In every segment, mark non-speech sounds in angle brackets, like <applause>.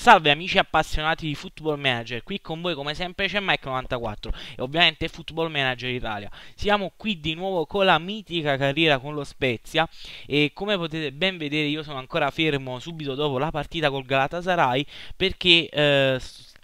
Salve amici appassionati di Football Manager, qui con voi come sempre c'è Mike94 e ovviamente Football Manager Italia. Siamo qui di nuovo con la mitica carriera con lo Spezia e come potete ben vedere io sono ancora fermo subito dopo la partita col Galatasaray perché eh,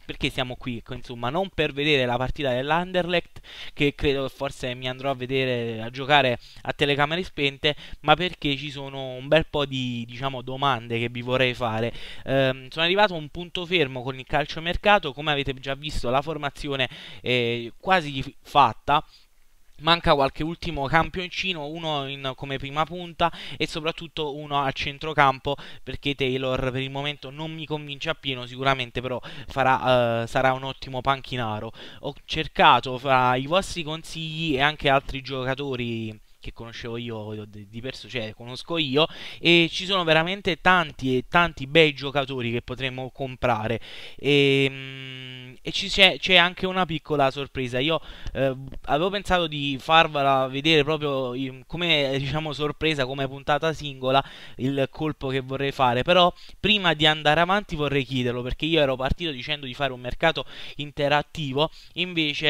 perché siamo qui, insomma, non per vedere la partita dell'Anderlecht, che credo che forse mi andrò a vedere a giocare a telecamere spente, ma perché ci sono un bel po' di diciamo, domande che vi vorrei fare. Eh, sono arrivato a un punto fermo con il calciomercato, come avete già visto la formazione è quasi fatta. Manca qualche ultimo campioncino, uno in, come prima punta e soprattutto uno al centrocampo perché Taylor per il momento non mi convince appieno, sicuramente però farà, eh, sarà un ottimo panchinaro. Ho cercato fra i vostri consigli e anche altri giocatori che conoscevo io, diverso, cioè conosco io, e ci sono veramente tanti e tanti bei giocatori che potremmo comprare. E, ehm, e c'è, anche una piccola sorpresa. Io eh, avevo pensato di farvela vedere proprio in, come diciamo sorpresa, come puntata singola, il colpo che vorrei fare. Però prima di andare avanti vorrei chiederlo perché io ero partito dicendo di fare un mercato interattivo. Invece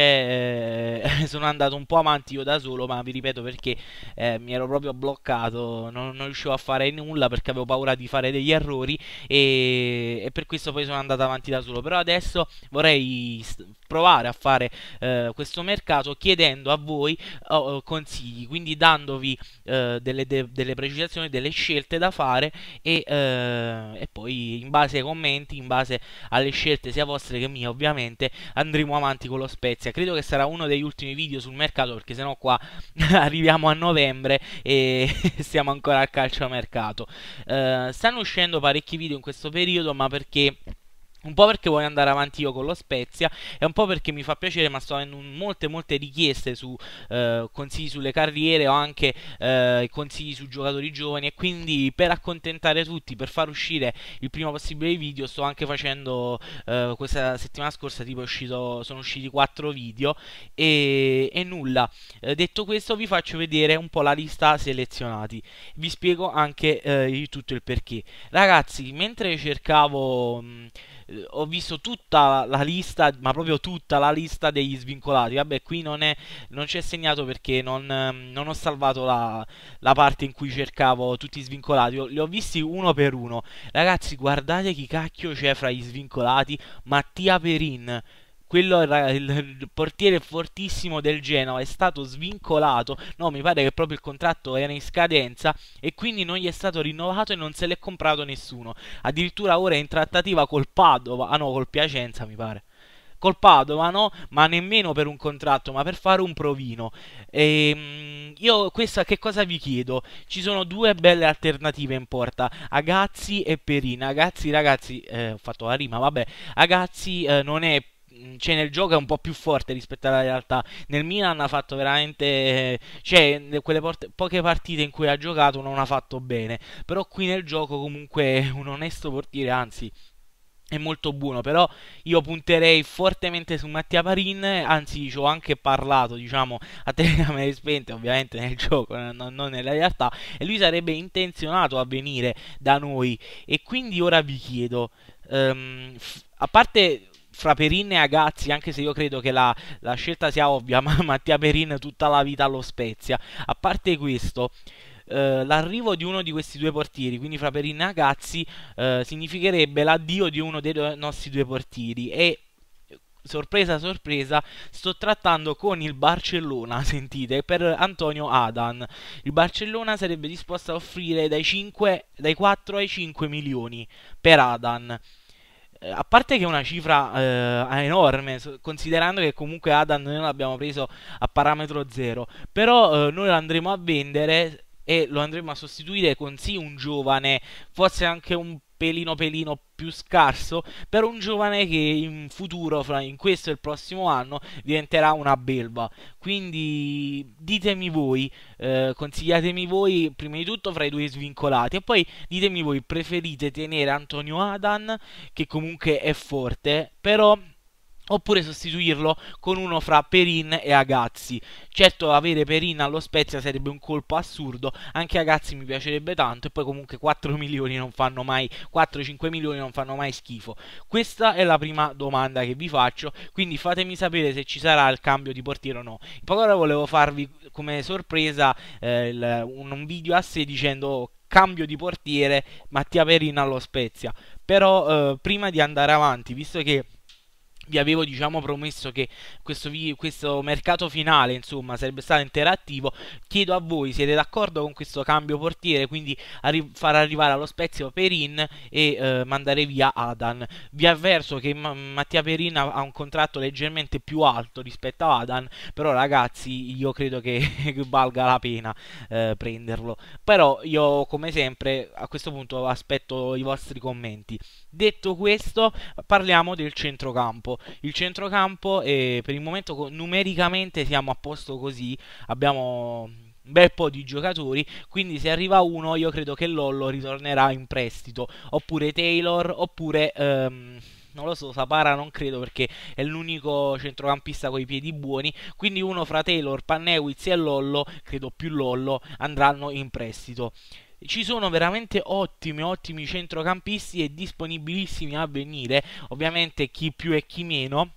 eh, <laughs> sono andato un po' avanti io da solo, ma vi ripeto perché eh, mi ero proprio bloccato. Non, non riuscivo a fare nulla perché avevo paura di fare degli errori. E, e per questo poi sono andato avanti da solo. Però adesso vorrei puoi provare a fare eh, questo mercato chiedendo a voi oh, oh, consigli, quindi dandovi eh, delle, de delle, precisazioni, delle scelte da fare e, eh, e, poi in base ai commenti, in base alle scelte sia vostre che mie ovviamente andremo avanti con lo Spezia. Credo che sarà uno degli ultimi video sul mercato perché sennò qua <laughs> arriviamo a novembre e <laughs> siamo ancora al calcio mercato. Eh, stanno uscendo parecchi video in questo periodo ma perché un po' perché voglio andare avanti io con lo Spezia e un po' perché mi fa piacere, ma sto avendo molte molte richieste su eh, consigli sulle carriere o anche eh, consigli su giocatori giovani e quindi per accontentare tutti, per far uscire il prima possibile i video, sto anche facendo eh, questa settimana scorsa tipo uscito, sono usciti 4 video e, e nulla. Eh, detto questo vi faccio vedere un po' la lista selezionati, vi spiego anche eh, tutto il perché. Ragazzi, mentre cercavo... Mh, mm, ho visto tutta la lista, ma proprio tutta la lista degli svincolati. Vabbè, qui non, è, non c'è segnato perché non, non ho salvato la, la, parte in cui cercavo tutti gli svincolati. Li ho visti uno per uno. Ragazzi, guardate chi cacchio c'è fra gli svincolati. Mattia Perin quello era il portiere fortissimo del Genoa, è stato svincolato, no mi pare che proprio il contratto era in scadenza e quindi non gli è stato rinnovato e non se l'è comprato nessuno, addirittura ora è in trattativa col Padova, ah no col Piacenza mi pare. Col Padova no, ma nemmeno per un contratto, ma per fare un provino. E, ehm, io questa che cosa vi chiedo? Ci sono due belle alternative in porta, Agazzi e Perina. Agazzi ragazzi, eh, ho fatto la rima, vabbè, Agazzi eh, non è Mm, cioè, nel gioco è un po' più forte rispetto alla realtà. Nel Milan ha fatto veramente. Cioè, quelle porte, poche partite in cui ha giocato non ha fatto bene. Però qui nel gioco comunque è un onesto portiere, anzi. È molto buono, però io punterei fortemente su Mattia Parin, anzi ci ho anche parlato, diciamo, a telecamere spente, ovviamente nel <laughs> gioco, non, non nella realtà, e lui sarebbe intenzionato a venire da noi. E quindi ora vi chiedo, um, a parte fra Perin e Agazzi, anche se io credo che la, la scelta sia ovvia, <laughs> ma Mattia Perin tutta la vita allo Spezia. A parte questo, eh, l'arrivo di uno di questi due portieri, quindi fra Perin e Agazzi, eh, significherebbe l'addio di uno dei do- nostri due portieri e sorpresa sorpresa sto trattando con il Barcellona <laughs> sentite per Antonio Adan il Barcellona sarebbe disposto a offrire dai, 5, dai 4 ai 5 milioni per Adan eh, a parte che è una cifra eh, enorme, considerando che comunque Adam noi l'abbiamo preso a parametro zero, però eh, noi lo andremo a vendere e lo andremo a sostituire con sì un giovane, forse anche un pelino pelino più scarso per un giovane che in futuro, in questo e il prossimo anno, diventerà una belva. Quindi ditemi voi, eh, consigliatemi voi prima di tutto fra i due svincolati e poi ditemi voi preferite tenere Antonio Adan che comunque è forte, però oppure sostituirlo con uno fra Perin e Agazzi. Certo avere Perin allo Spezia sarebbe un colpo assurdo, anche Agazzi mi piacerebbe tanto e poi comunque 4 <laughs> milioni non fanno mai 4-5 milioni non fanno mai schifo. Questa è la prima domanda che vi faccio, quindi fatemi sapere se ci sarà il cambio di portiere o no. Poi ora volevo farvi come sorpresa eh, il, un video a sé dicendo oh, cambio di portiere Mattia Perin allo Spezia. Però eh, prima di andare avanti, visto che vi avevo diciamo promesso che questo, questo, mercato finale insomma sarebbe stato interattivo chiedo a voi siete d'accordo con questo cambio portiere quindi arri far arrivare allo Spezio Perin e eh, mandare via Adan vi avverso che ma Mattia Perin ha, ha, un contratto leggermente più alto rispetto a Adan però ragazzi io credo che, <laughs> che valga la pena eh, prenderlo però io come sempre a questo punto aspetto i vostri commenti detto questo parliamo del centrocampo il centrocampo e per il momento numericamente siamo a posto così, abbiamo un bel po' di giocatori, quindi se arriva uno io credo che Lollo ritornerà in prestito, oppure Taylor, oppure... Um, non lo so, Sapara non credo perché è l'unico centrocampista con i piedi buoni, quindi uno fra Taylor, Pannewitz e Lollo, credo più Lollo, andranno in prestito ci sono veramente ottimi, ottimi centrocampisti e disponibilissimi a venire, ovviamente chi più e chi meno.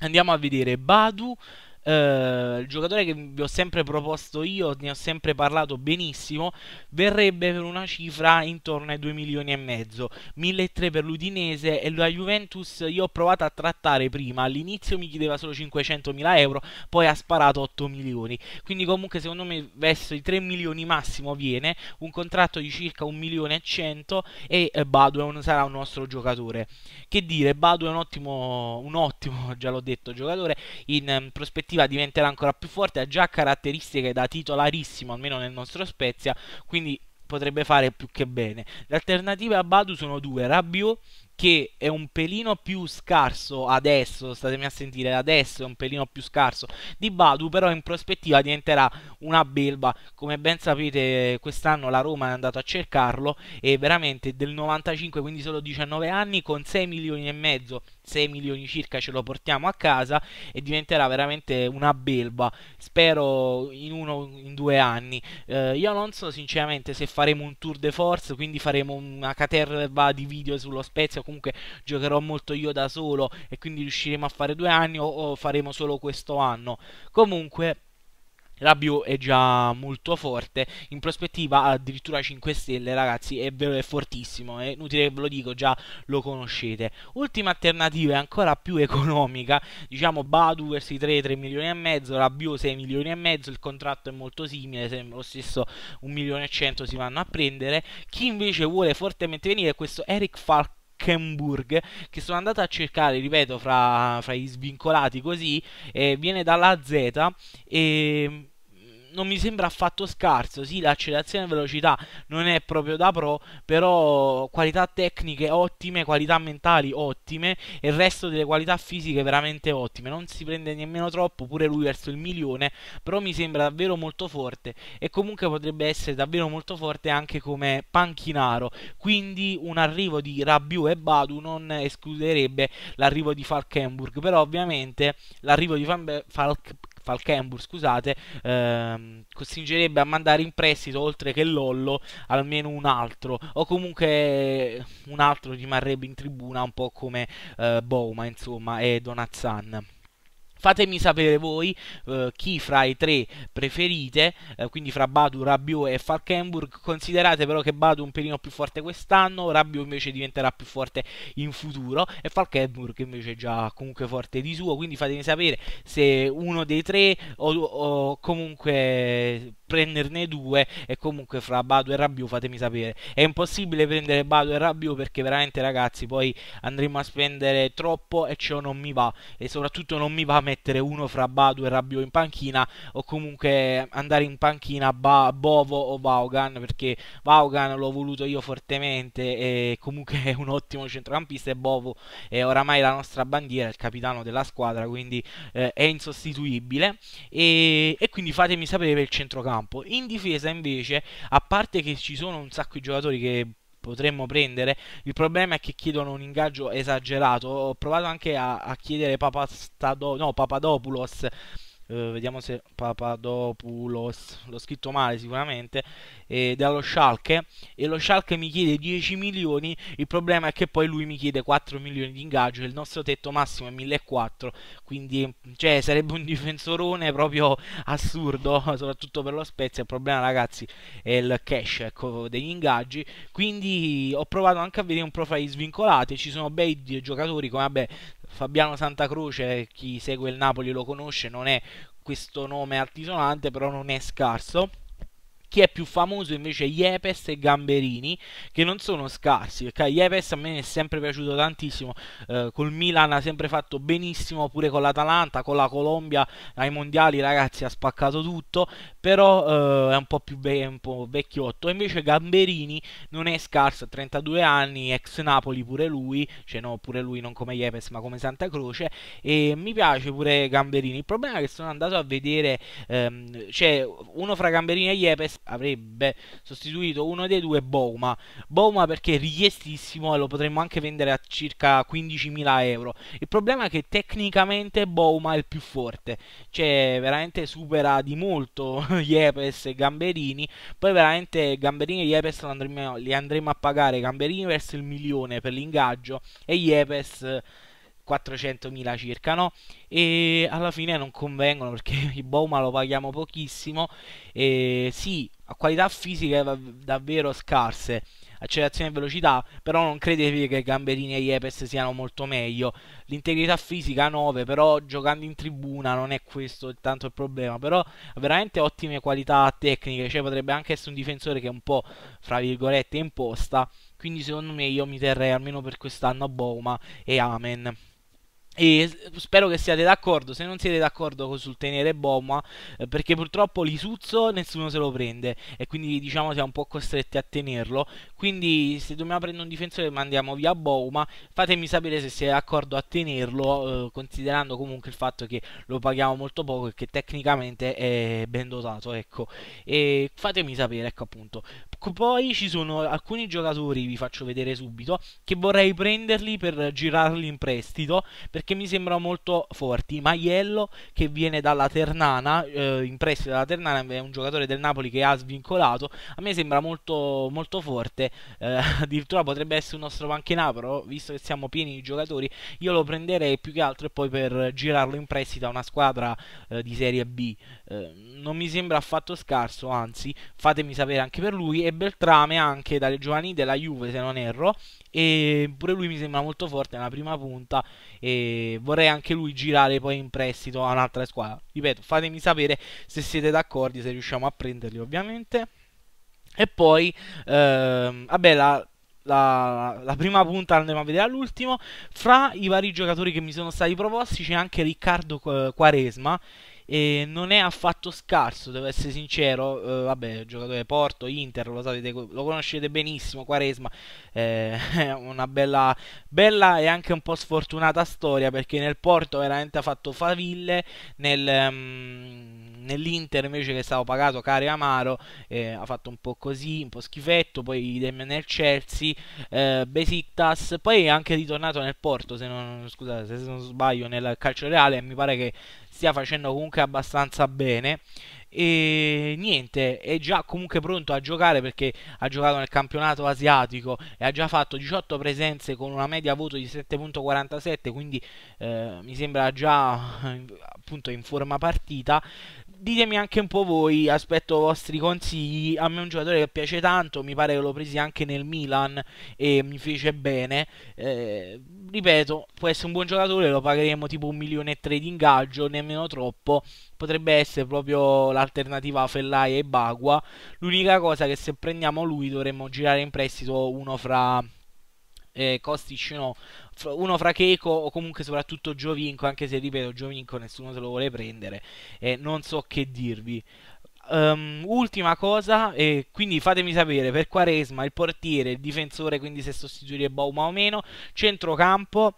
Andiamo a vedere Badu, eh, il giocatore che vi ho sempre proposto io, ne ho sempre parlato benissimo, verrebbe per una cifra intorno ai 2 milioni e mezzo, 1.300 per l'Udinese e la Juventus io ho provato a trattare prima, all'inizio mi chiedeva solo 500.000 euro, poi ha sparato 8 milioni, quindi comunque secondo me verso i 3 milioni massimo viene, un contratto di circa 1 milione e 100 e eh, Badwell sarà un nostro giocatore. Che dire, Badu è un ottimo, un ottimo, <laughs> già l'ho detto, giocatore in mm, prospettiva prospettiva diventerà ancora più forte, ha già caratteristiche da titolarissimo, almeno nel nostro Spezia, quindi potrebbe fare più che bene. Le alternative a Badu sono due, Rabiot che è un pelino più scarso adesso, statemi a sentire, adesso è un pelino più scarso di Badu, però in prospettiva diventerà una belva. come ben sapete quest'anno la Roma è andata a cercarlo e veramente del 95, quindi solo 19 anni, con 6 milioni e mezzo 6 milioni circa ce lo portiamo a casa e diventerà veramente una belba spero in uno in due anni eh, io non so sinceramente se faremo un tour de force quindi faremo una caterva di video sullo Spezia comunque giocherò molto io da solo e quindi riusciremo a fare due anni o, o faremo solo questo anno comunque la bio è già molto forte, in prospettiva addirittura 5 stelle ragazzi, è vero è fortissimo, è inutile che ve lo dico, già lo conoscete. Ultima alternativa è ancora più economica, diciamo Badu versi 3, 3 milioni e mezzo, la bio 6 milioni e mezzo, il contratto è molto simile, sembra lo stesso 1 milione e 100 si vanno a prendere. Chi invece vuole fortemente venire è questo Eric Falk che sono andato a cercare, ripeto, fra, fra gli svincolati così, eh, viene dalla Z e non mi sembra affatto scarso. Sì, l'accelerazione e velocità non è proprio da pro, però qualità tecniche ottime, qualità mentali ottime e il resto delle qualità fisiche veramente ottime. Non si prende nemmeno troppo, pure lui verso il milione, però mi sembra davvero molto forte e comunque potrebbe essere davvero molto forte anche come panchinaro. Quindi un arrivo di Rabiu e Badu non escluderebbe l'arrivo di Falkenburg, però ovviamente l'arrivo di Falkenburg Falkenburg, scusate, ehm, costringerebbe a mandare in prestito oltre che Lollo almeno un altro, o comunque un altro rimarrebbe in tribuna un po' come eh, Bouma, insomma, e Donazzan. Fatemi sapere voi eh, chi fra i tre preferite, eh, quindi fra Badu, Rabiot e Falkenburg. Considerate però che Badu è un pelino più forte quest'anno, Rabiot invece diventerà più forte in futuro e Falkenburg invece è già comunque forte di suo, quindi fatemi sapere se uno dei tre o, o comunque prenderne due e comunque fra Badu e Rabiot fatemi sapere. È impossibile prendere Badu e Rabiot perché veramente ragazzi poi andremo a spendere troppo e ciò non mi va e soprattutto non mi va a mettere uno fra Badu e Rabio in panchina o comunque andare in panchina ba- Bovo o Vaughan perché Vaughan l'ho voluto io fortemente e comunque è un ottimo centrocampista e Bovo è oramai la nostra bandiera, il capitano della squadra, quindi eh, è insostituibile e, e quindi fatemi sapere per il centrocampo. In difesa invece, a parte che ci sono un sacco di giocatori che potremmo prendere. Il problema è che chiedono un ingaggio esagerato. Ho provato anche a, a chiedere Papastado, no, Papadopoulos eh, vediamo se Papadopoulos, l'ho scritto male sicuramente, eh, dallo Schalke, e lo Schalke mi chiede 10 milioni, il problema è che poi lui mi chiede 4 milioni di ingaggio, il nostro tetto massimo è 1.400, quindi cioè, sarebbe un difensorone proprio assurdo, <laughs> soprattutto per lo Spezia, il problema ragazzi è il cash ecco, degli ingaggi, quindi ho provato anche a vedere un profile svincolato, e ci sono bei giocatori come vabbè, Fabiano Santacruce, chi segue il Napoli lo conosce, non è questo nome altisonante, però non è scarso chi è più famoso invece è Iepes e Gamberini, che non sono scarsi, perché Iepes a me è sempre piaciuto tantissimo, eh, col Milan ha sempre fatto benissimo, pure con l'Atalanta, con la Colombia, ai mondiali ragazzi ha spaccato tutto, però eh, è un po' più be- un po vecchiotto, invece Gamberini non è scarso, ha 32 anni, ex Napoli pure lui, cioè no, pure lui non come Iepes ma come Santa Croce, e mi piace pure Gamberini, il problema è che sono andato a vedere, ehm, cioè uno fra Gamberini e Iepes avrebbe sostituito uno dei due Bouma. Bouma perché è richiestissimo e lo potremmo anche vendere a circa 15.000 euro. Il problema è che tecnicamente Bouma è il più forte, cioè veramente supera di molto Iepes <laughs> e Gamberini. Poi veramente Gamberini e Iepes li andremo a pagare Gamberini verso il milione per l'ingaggio e Iepes 400.000 circa, no? E alla fine non convengono perché <laughs> il Boma lo paghiamo pochissimo. E sì, a qualità fisica è davvero scarse, accelerazione e velocità, però non credetevi che Gamberini e Iepes siano molto meglio. L'integrità fisica 9, però giocando in tribuna non è questo tanto il problema, però veramente ottime qualità tecniche, cioè potrebbe anche essere un difensore che è un po', fra virgolette, imposta, quindi secondo me io mi terrei almeno per quest'anno a Boma e Amen. E spero che siate d'accordo. Se non siete d'accordo sul tenere Boma, eh, perché purtroppo l'Isuzzo nessuno se lo prende. E quindi diciamo siamo un po' costretti a tenerlo. Quindi se dobbiamo prendere un difensore mandiamo via Boma. Fatemi sapere se siete d'accordo a tenerlo. Eh, considerando comunque il fatto che lo paghiamo molto poco e che tecnicamente è ben dotato. Ecco. E fatemi sapere, ecco appunto. Ecco, poi ci sono alcuni giocatori, vi faccio vedere subito, che vorrei prenderli per girarli in prestito perché mi sembrano molto forti. Maiello che viene dalla Ternana, eh, in prestito dalla Ternana, è un giocatore del Napoli che ha svincolato, a me sembra molto, molto forte, eh, <laughs> addirittura potrebbe essere un nostro panchinà, però visto che siamo pieni di giocatori io lo prenderei più che altro e poi per girarlo in prestito a una squadra eh, di Serie B. Ehm, non mi sembra affatto scarso, anzi fatemi sapere anche per lui e Beltrame anche dalle giovani della Juve se non erro e pure lui mi sembra molto forte nella prima punta e vorrei anche lui girare poi in prestito a un'altra squadra. Ripeto, fatemi sapere se siete d'accordo, se riusciamo a prenderli ovviamente. E poi, ehm, vabbè, la, la, la, prima punta andremo a vedere all'ultimo. Fra i vari giocatori che mi sono stati proposti c'è anche Riccardo Quaresma e non è affatto scarso, devo essere sincero, eh, vabbè, giocatore Porto, Inter, lo, sapete, lo conoscete benissimo, Quaresma, eh, <laughs> è una bella, bella e anche un po' sfortunata storia perché nel Porto veramente ha fatto faville, nel, um, nell'Inter invece che stavo pagato caro e amaro eh, ha fatto un po' così, un po' schifetto, poi idem nel Chelsea, eh, Besiktas, poi è anche ritornato nel Porto, se non, scusate, se non sbaglio, nel calcio reale, mi pare che stia facendo comunque abbastanza bene e niente, è già comunque pronto a giocare perché ha giocato nel campionato asiatico e ha già fatto 18 presenze con una media voto di 7.47, quindi eh, mi sembra già <laughs> appunto in forma partita ditemi anche un po' voi, aspetto i vostri consigli. A me è un giocatore che piace tanto, mi pare che lo presi anche nel Milan e mi fece bene. Eh, ripeto, può essere un buon giocatore, lo pagheremo tipo un milione e tre di ingaggio, nemmeno troppo. Potrebbe essere proprio l'alternativa a Fellaia e Bagua. L'unica cosa che se prendiamo lui dovremmo girare in prestito uno fra eh, Kostic no, uno fra Keiko o comunque soprattutto Giovinco, anche se ripeto Giovinco nessuno se lo vuole prendere, eh, non so che dirvi. Um, ultima cosa, eh, quindi fatemi sapere per Quaresma il portiere, il difensore, quindi se sostituire Bauma o meno, centrocampo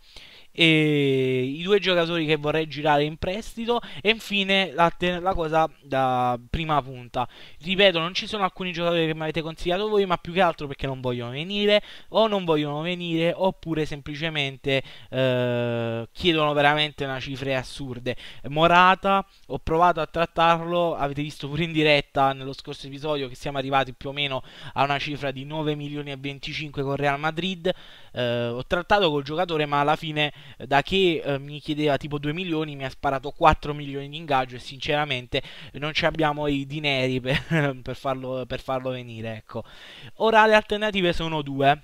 i due giocatori che vorrei girare in prestito e infine la, la, cosa da prima punta ripeto non ci sono alcuni giocatori che mi avete consigliato voi ma più che altro perché non vogliono venire o non vogliono venire oppure semplicemente eh, chiedono veramente una cifra assurde Morata ho provato a trattarlo avete visto pure in diretta nello scorso episodio che siamo arrivati più o meno a una cifra di 9 milioni e 25 con Real Madrid eh, ho trattato col giocatore ma alla fine eh, da che eh, mi chiedeva tipo 2 milioni mi ha sparato 4 milioni di ingaggio e sinceramente non ci abbiamo i dineri per, <laughs> per, farlo, per farlo venire ecco ora le alternative sono due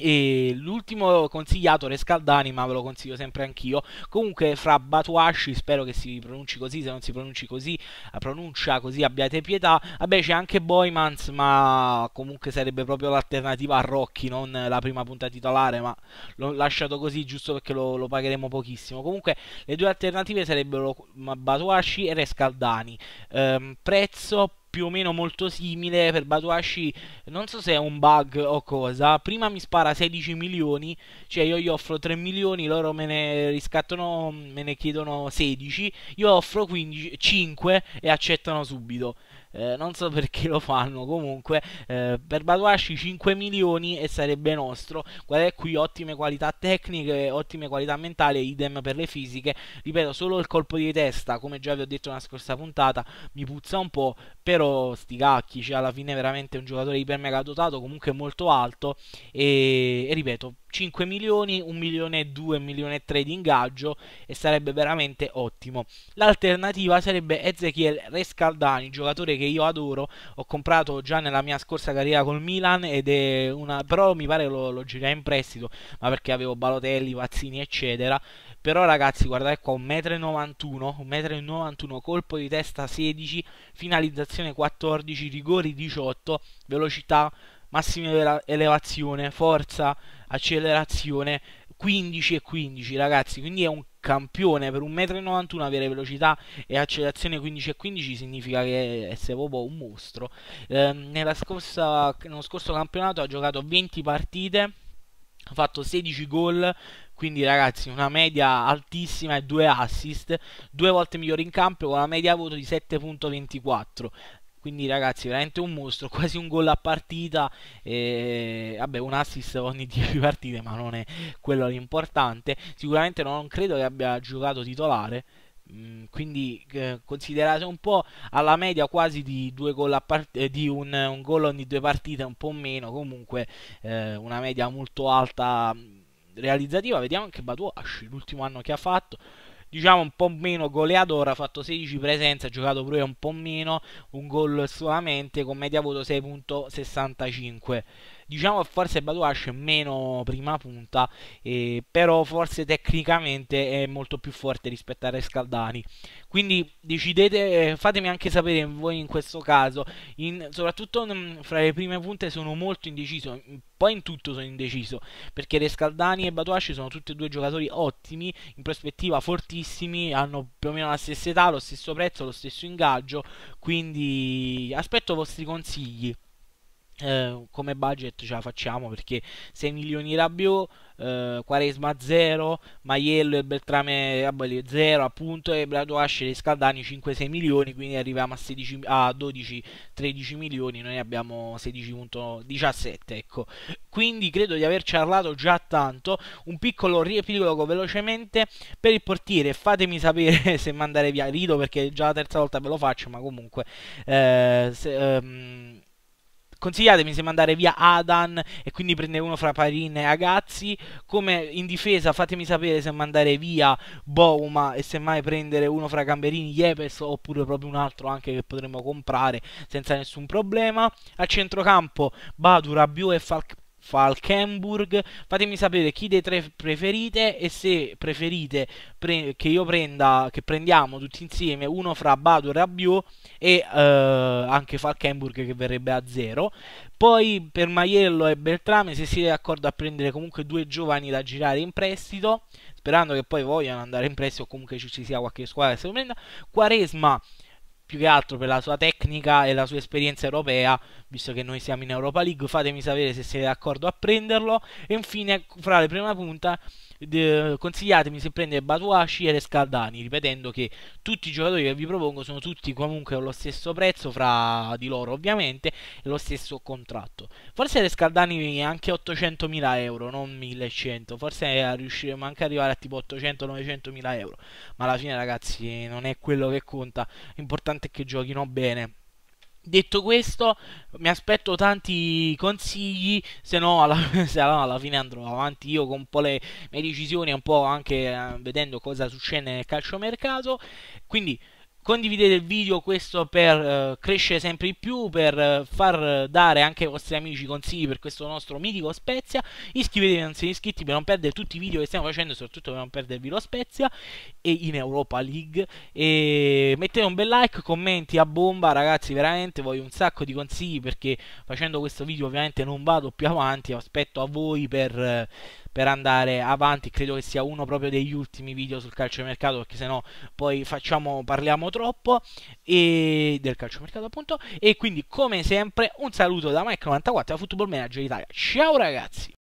e l'ultimo consigliato Rescaldani, ma ve lo consiglio sempre anch'io. Comunque, fra Batuashi, spero che si pronunci così. Se non si pronunci così, eh, pronuncia così, abbiate pietà. Vabbè, c'è anche Boymans, ma comunque sarebbe proprio l'alternativa a Rocky, non la prima punta titolare. Ma l'ho lasciato così giusto perché lo, lo pagheremo pochissimo. Comunque, le due alternative sarebbero Batuashi e Rescaldani. Ehm, prezzo più o meno molto simile per Batuashi non so se è un bug o cosa prima mi spara 16 milioni cioè io gli offro 3 milioni loro me ne riscattano me ne chiedono 16 io offro 15, 5 e accettano subito eh, non so perché lo fanno comunque eh, per Baduashi 5 milioni e sarebbe nostro guarda qui ottime qualità tecniche ottime qualità mentali idem per le fisiche ripeto solo il colpo di testa come già vi ho detto nella scorsa puntata mi puzza un po' però sti cacchi cioè alla fine veramente un giocatore iper mega dotato comunque molto alto e, e ripeto 5 milioni, 1 milione e 2, 1 milione e 3 di ingaggio e sarebbe veramente ottimo. L'alternativa sarebbe Ezechiel Rescaldani, giocatore che io adoro, ho comprato già nella mia scorsa carriera col Milan ed è una però mi pare lo, lo girai in prestito, ma perché avevo Balotelli, Vazzini eccetera. Però ragazzi, guardate qua, 1,91 m, 1,91 colpo di testa 16, finalizzazione 14, rigori 18, velocità massima elevazione, forza, accelerazione, 15 e 15 ragazzi, quindi è un campione per 1,91 m avere velocità e accelerazione 15 e 15 significa che è proprio un mostro. Eh, scorsa, nello scorso campionato ha giocato 20 partite, ha fatto 16 gol, quindi ragazzi una media altissima e due assist, due volte migliore in campo con una media voto di 7.24 quindi ragazzi veramente un mostro <laughs> quasi un gol a partita e, vabbè un assist ogni 10 <laughs> partite ma non è quello l'importante sicuramente non credo che abbia giocato titolare mm, quindi eh, considerate un po' alla media quasi di, part- eh, di un, un, gol ogni due partite un po' meno comunque eh, una media molto alta mm, realizzativa vediamo anche Batuashi l'ultimo anno che ha fatto diciamo un po' meno goleador, ha fatto 16 presenze, ha giocato pure un po' meno, un gol solamente, con media voto 6.65 diciamo che forse Baduash è meno prima punta, eh, però forse tecnicamente è molto più forte rispetto a Rescaldani. Quindi decidete, eh, fatemi anche sapere voi in questo caso, in, soprattutto in, mm, fra le prime punte sono molto indeciso, poi in tutto sono indeciso, perché Rescaldani e Batuasci sono tutti e due giocatori ottimi, in prospettiva fortissimi, hanno più o meno la stessa età, lo stesso prezzo, lo stesso ingaggio, quindi aspetto i vostri consigli. Eh, come budget ce la facciamo perché 6 milioni Rabiot, eh, Quaresma 0, Maiello e Beltrame 0 appunto e Bradoasce e Scaldani 5-6 milioni quindi arriviamo a, a 12-13 milioni noi abbiamo 16.17 ecco quindi credo di aver parlato già tanto un piccolo riepilogo velocemente per il portiere fatemi sapere <laughs> se mandare via Rido perché è già la terza volta ve lo faccio ma comunque eh, se, ehm, consigliatemi se mandare via Adan e quindi prendere uno fra Parin e Agazzi. Come in difesa fatemi sapere se mandare via Bouma e semmai prendere uno fra Gamberini, Yepes oppure proprio un altro anche che potremmo comprare senza nessun problema. A centrocampo Badura, Biu e Falcao Falkenburg. Fatemi sapere chi dei tre preferite e se preferite pre che io prenda, che prendiamo tutti insieme uno fra Badur e Rabiot e eh, anche Falkenburg che verrebbe a zero. Poi per Maiello e Beltrame se siete d'accordo a prendere comunque due giovani da girare in prestito, sperando che poi vogliano andare in prestito o comunque ci, ci sia qualche squadra che se lo prenda. Quaresma più che altro per la sua tecnica e la sua esperienza europea, visto che noi siamo in Europa League, fatemi sapere se siete d'accordo a prenderlo. E infine, fra le prime punta, consigliatemi se prendere Batuashi e Rescaldani, ripetendo che tutti i giocatori che vi propongo sono tutti comunque allo stesso prezzo fra di loro ovviamente, e lo stesso contratto. Forse Rescaldani è anche 800.000 euro, non 1.100, forse eh, riusciremo anche ad arrivare a tipo 800-900.000 euro, ma alla fine ragazzi non è quello che conta, l'importante è che giochino bene Detto questo, mi aspetto tanti consigli, se no alla, <laughs> se no alla fine andrò avanti io con un po' le mie decisioni, un po' anche eh, vedendo cosa succede nel calciomercato. Quindi condividete il video questo per uh, crescere sempre di più, per uh, far dare anche ai vostri amici consigli per questo nostro mitico Spezia, iscrivetevi se non siete iscritti per non perdere tutti i video che stiamo facendo, soprattutto per non perdervi lo Spezia e in Europa League, e mettete un bel like, commenti a bomba ragazzi, veramente voglio un sacco di consigli perché facendo questo video ovviamente non vado più avanti, aspetto a voi per... Uh, per andare avanti. Credo che sia uno proprio degli ultimi video sul calciomercato, perché sennò poi facciamo, parliamo troppo e... del calciomercato appunto. E quindi come sempre un saluto da Mike94 da Football Manager Italia. Ciao ragazzi!